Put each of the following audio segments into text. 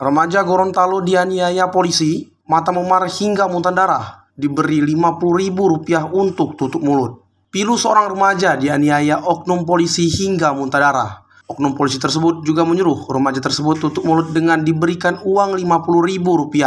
Remaja Gorontalo dianiaya polisi, mata memar hingga muntah darah, diberi Rp50.000 untuk tutup mulut. Pilu seorang remaja dianiaya oknum polisi hingga muntah darah. Oknum polisi tersebut juga menyuruh remaja tersebut tutup mulut dengan diberikan uang Rp50.000.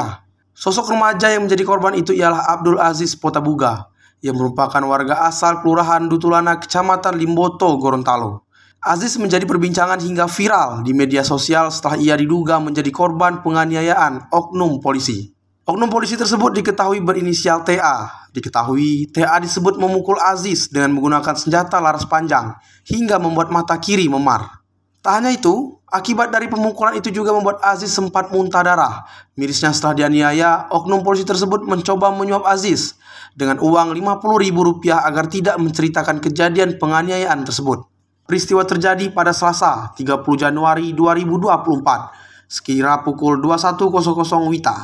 Sosok remaja yang menjadi korban itu ialah Abdul Aziz Potabuga, yang merupakan warga asal Kelurahan Dutulana, Kecamatan Limboto, Gorontalo. Aziz menjadi perbincangan hingga viral di media sosial setelah ia diduga menjadi korban penganiayaan oknum polisi. Oknum polisi tersebut diketahui berinisial TA. Diketahui TA disebut memukul Aziz dengan menggunakan senjata laras panjang hingga membuat mata kiri memar. Tak hanya itu, akibat dari pemukulan itu juga membuat Aziz sempat muntah darah. Mirisnya setelah dianiaya, oknum polisi tersebut mencoba menyuap Aziz dengan uang Rp50.000 agar tidak menceritakan kejadian penganiayaan tersebut. Peristiwa terjadi pada Selasa, 30 Januari 2024, sekira pukul 21.00 WITA.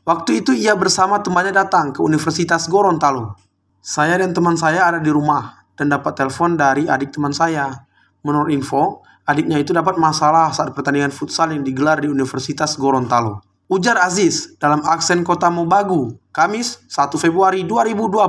Waktu itu ia bersama temannya datang ke Universitas Gorontalo. Saya dan teman saya ada di rumah dan dapat telepon dari adik teman saya. Menurut info, adiknya itu dapat masalah saat pertandingan futsal yang digelar di Universitas Gorontalo. Ujar Aziz dalam aksen kota Mobagu, Kamis 1 Februari 2024,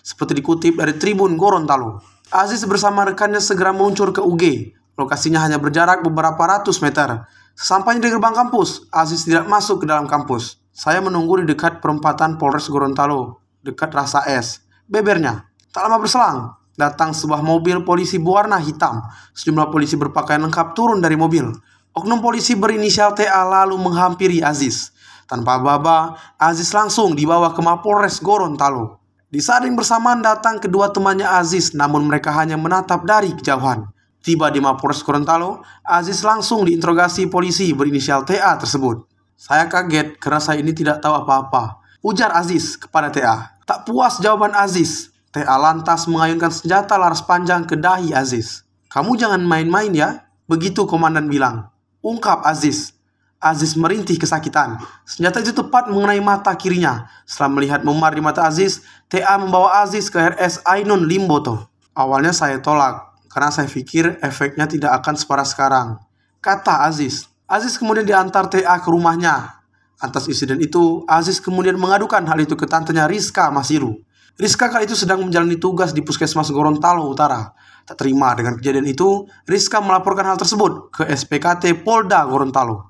seperti dikutip dari Tribun Gorontalo. Aziz bersama rekannya segera meluncur ke UG. Lokasinya hanya berjarak beberapa ratus meter. Sesampainya di gerbang kampus, Aziz tidak masuk ke dalam kampus. Saya menunggu di dekat perempatan Polres Gorontalo, dekat rasa es. Bebernya, tak lama berselang, datang sebuah mobil polisi berwarna hitam. Sejumlah polisi berpakaian lengkap turun dari mobil. Oknum polisi berinisial TA lalu menghampiri Aziz. Tanpa baba, Aziz langsung dibawa ke Mapolres Gorontalo. Di saat yang bersamaan datang kedua temannya Aziz namun mereka hanya menatap dari kejauhan. Tiba di Mapores Gorontalo, Aziz langsung diinterogasi polisi berinisial TA tersebut. Saya kaget karena saya ini tidak tahu apa-apa. Ujar Aziz kepada TA. Tak puas jawaban Aziz, TA lantas mengayunkan senjata laras panjang ke dahi Aziz. Kamu jangan main-main ya, begitu komandan bilang. Ungkap Aziz. Aziz merintih kesakitan. Senjata itu tepat mengenai mata kirinya. Setelah melihat memar di mata Aziz, TA membawa Aziz ke RS Ainun Limboto. Awalnya saya tolak, karena saya pikir efeknya tidak akan separah sekarang. Kata Aziz. Aziz kemudian diantar TA ke rumahnya. Atas insiden itu, Aziz kemudian mengadukan hal itu ke tantenya Rizka Masiru. Rizka kali itu sedang menjalani tugas di puskesmas Gorontalo Utara. Tak terima dengan kejadian itu, Rizka melaporkan hal tersebut ke SPKT Polda Gorontalo.